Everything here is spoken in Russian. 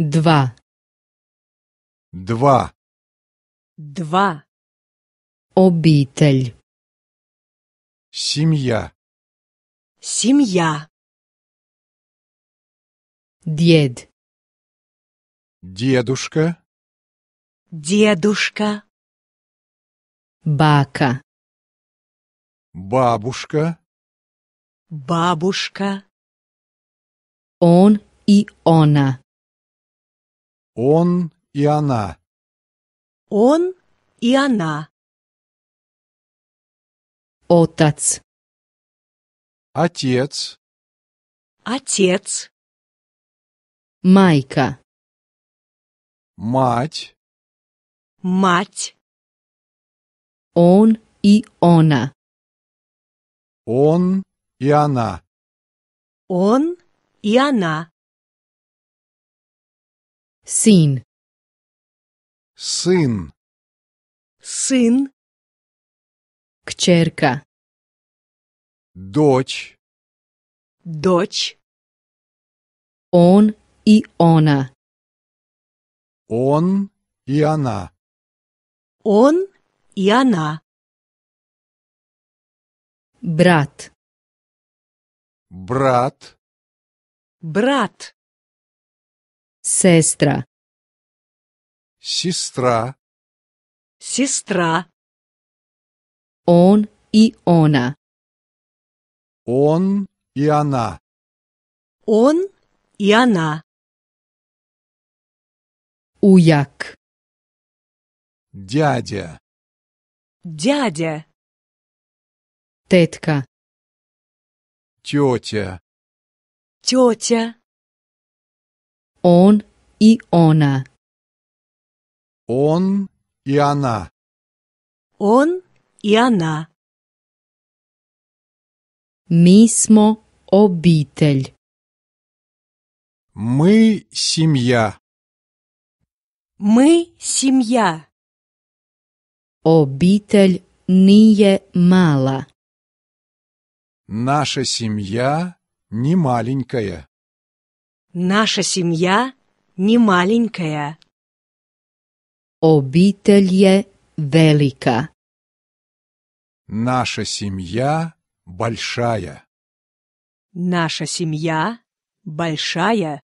Два. Два. Два. Обитель. Семья. Семья. Дед. Дедушка. Дедушка. Бака. Бабушка. Бабушка. Он и она. Он и она. Он и она. Отец. Отец. Отец. Майка. Мать. Мать. Он и она. Он и она. Он и она. Сын. Сын. Сын. Кчерка. Дочь. Дочь. Он и она. Он и она. Он и она. Брат. Брат. Брат. Сестра. Сестра. Сестра. Он и она. Он и она. Он и она. Уяк. Дядя. Дядя. Тетка. Тетя. Тетя. Он и она. Он и она. Он и она. Мы смо обитель. Мы семья. Мы семья. Обитель nije мала. Наша семья не маленькая. Наша семья не маленькая. Обитель je велика. Наша семья большая. Наша семья большая.